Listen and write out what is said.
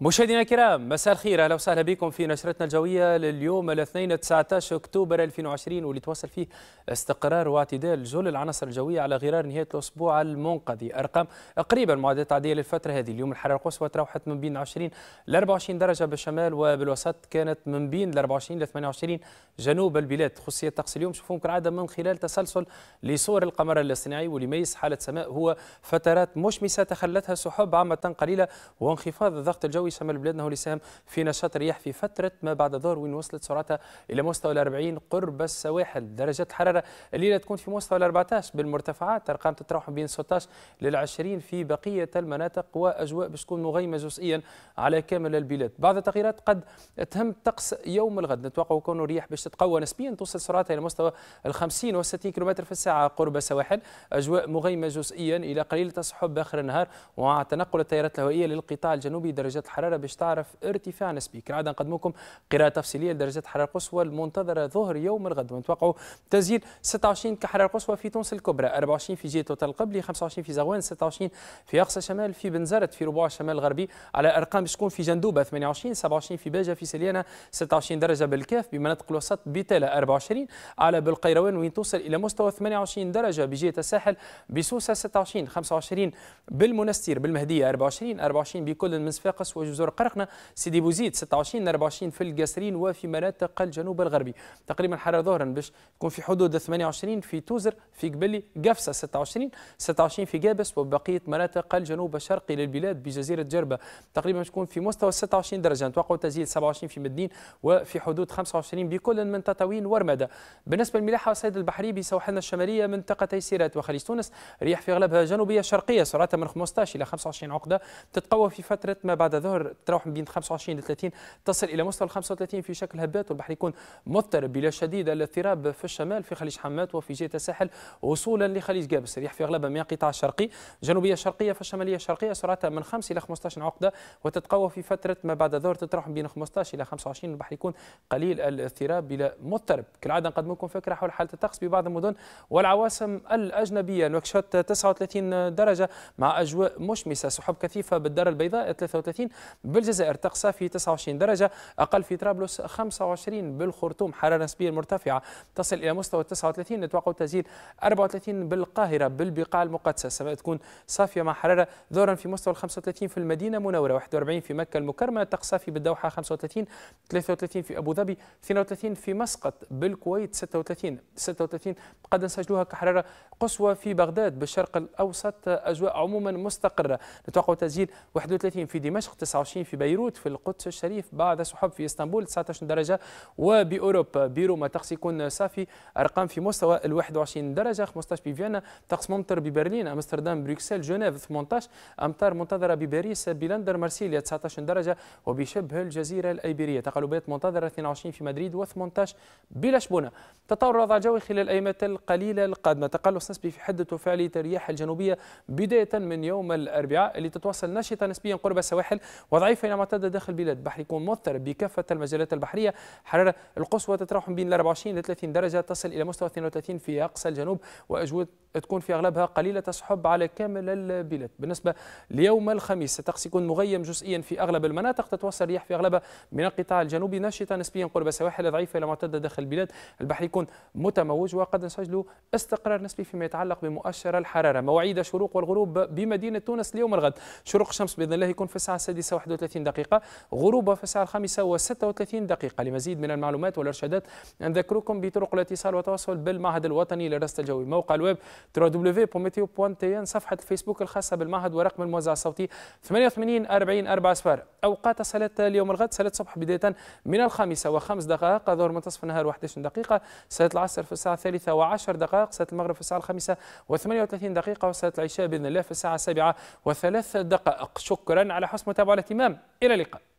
مشاهدينا الكرام مساء الخير اهلا وسهلا بكم في نشرتنا الجويه لليوم الاثنين 19 اكتوبر 2020 واللي تواصل فيه استقرار واعتدال جل العناصر الجويه على غرار نهايه الاسبوع المنقضي ارقام قريبه المعدلات العاديه للفتره هذه اليوم الحراره القصوى تراوحت من بين 20 ل 24 درجه بالشمال وبالوسط كانت من بين 24 ل 28 جنوب البلاد خصوصيه الطقس اليوم شوفوهم كالعاده من خلال تسلسل لصور القمر الاصطناعي واللي يميز حاله سماء هو فترات مشمسه تخلتها سحب عامه قليله وانخفاض الضغط الجوي مستوي شمال بلادنا هو اللي ساهم في نشاط الرياح في فتره ما بعد الظهر وين وصلت سرعتها الى مستوى ال 40 قرب السواحل درجات الحراره الليله تكون في مستوى ال 14 بالمرتفعات ارقام تتراوح بين 16 لل 20 في بقيه المناطق واجواء باش تكون مغيمه جزئيا على كامل البلاد بعض التغييرات قد تهم طقس يوم الغد نتوقع كون الرياح باش تتقوى نسبيا توصل سرعتها الى مستوى ال 50 و 60 كم في الساعه قرب السواحل اجواء مغيمه جزئيا الى قليله السحب اخر النهار ومع تنقل التيارات الهوائيه للقطاع الجنوبي درجات الحراره الحراره باش تعرف ارتفاع نسبي كالعاده نقدمكم قراءه تفصيليه لدرجات الحراره القصوى المنتظره ظهر يوم الغد ونتوقعوا تسجيل 26 كحراره قصوى في تونس الكبرى 24 في جهه توتال القبلي 25 في زغوان 26 في اقصى شمال في بنزرت في ربوع الشمال الغربي على ارقام تكون في جندوبه 28 27 في باجه في سليانه 26 درجه بالكاف بمناطق الوسط بتالا 24 على بالقيروان وين توصل الى مستوى 28 درجه بجهه الساحل بسوسه 26 25 بالمنستير بالمهديه 24 24 بكل من صفاقس جزر قرقنا سيدي بوزيد 26 24 في القاسرين وفي مناطق الجنوب الغربي تقريبا الحراره ظهرا باش تكون في حدود 28 في توزر في قبلي قفصه 26 26 في جابس وبقيه مناطق الجنوب الشرقي للبلاد بجزيره جربه تقريبا تكون في مستوى 26 درجه نتوقع تزيد 27 في مدين وفي حدود 25 بكل من تطاوين ورمادة بالنسبه للملاحه والصيد البحري بسواحلنا الشماليه منطقتي سيرات وخليج تونس ريح في اغلبها جنوبيه شرقيه سرعتها من 15 الى 25 عقده تتقوى في فتره ما بعد ظهر الشهر تتراوح بين 25 ل 30 تصل الى مستوى 35 في شكل هبات والبحر يكون مضطرب بلا شديد الاضطراب في الشمال في خليج حمات وفي جهه الساحل وصولا لخليج جابس الرياح في اغلبها من القطاع الشرقي جنوبيه شرقيه فالشماليه الشرقيه سرعتها من 5 الى 15 عقده وتتقوى في فتره ما بعد الظهر تتراوح بين 15 الى 25 البحر يكون قليل الاضطراب بلا مضطرب كالعاده نقدم لكم فكره حول حاله الطقس ببعض المدن والعواصم الاجنبيه نوكشوت 39 درجه مع اجواء مشمسه سحب كثيفه بالدار البيضاء 33 بالجزائر تقصى في 29 درجة أقل في طرابلس 25 بالخرطوم حرارة نسبية مرتفعة تصل إلى مستوى 39 نتوقع تسجيل 34 بالقاهرة بالبقاع المقدسة السماء تكون صافية مع حرارة دورا في مستوى 35 في المدينة المنورة 41 في مكة المكرمة تقصى في بالدوحة 35 33 في أبو ظبي 32 في مسقط بالكويت 36 36 قد نسجلوها كحرارة قصوى في بغداد بالشرق الأوسط أجواء عموما مستقرة نتوقع تسجيل 31 في دمشق 29 في بيروت في القدس الشريف بعد سحب في اسطنبول 19 درجة وبأوروبا بيروما طقس يكون صافي أرقام في مستوى ال 21 درجة 15 في فيينا طقس ممطر ببرلين أمستردام بروكسل جنيف 18 أمطار منتظرة بباريس بلندن مارسيليا 19 درجة وبشبه الجزيرة الأيبيرية تقلبات منتظرة 22 في مدريد و18 بلشبونة تطور الوضع الجوي خلال الأيام القليلة القادمة تقلص نسبي في حدة وفعلية الرياح الجنوبية بداية من يوم الأربعاء اللي تتواصل نشطة نسبيا قرب السواحل وضعيفة إلى معتدة داخل البلاد البحر يكون مضطرب بكافة المجالات البحرية حرارة القصوى تتراوح بين 24 ل 30 درجة تصل إلى مستوى 32 في أقصى الجنوب واجواء تكون في أغلبها قليلة تسحب على كامل البلاد بالنسبة ليوم الخميس الطقس يكون مغيم جزئيا في أغلب المناطق تتوصل الرياح في أغلبها من القطاع الجنوبي نشطة نسبيا قرب سواحل ضعيفة إلى معتدة داخل البلاد البحر يكون متموج وقد نسجل استقرار نسبي فيما يتعلق بمؤشر الحرارة مواعيد الشروق والغروب بمدينة تونس ليوم الغد شروق الشمس بإذن الله يكون في الساعة السادسة و 31 دقيقة غروبها في الساعة الخامسة و36 دقيقة لمزيد من المعلومات والإرشادات نذكركم بطرق الاتصال والتواصل بالمعهد الوطني للرصد الجوي موقع الويب www.prometeo.tn صفحة الفيسبوك الخاصة بالمعهد ورقم الموزع الصوتي 88 40 4 أسفار أوقات صلاة اليوم الغد صلاة الصبح بداية من الخامسة وخمس دقائق ظهر منتصف النهار 11 دقيقة صلاة العصر في الساعة الثالثة و10 دقائق صلاة المغرب في الساعة الخامسة و38 دقيقة وصلاة العشاء بإذن الله في الساعة السابعة وثلاث دقائق شكرا على حسن متابعة والاهتمام إلى اللقاء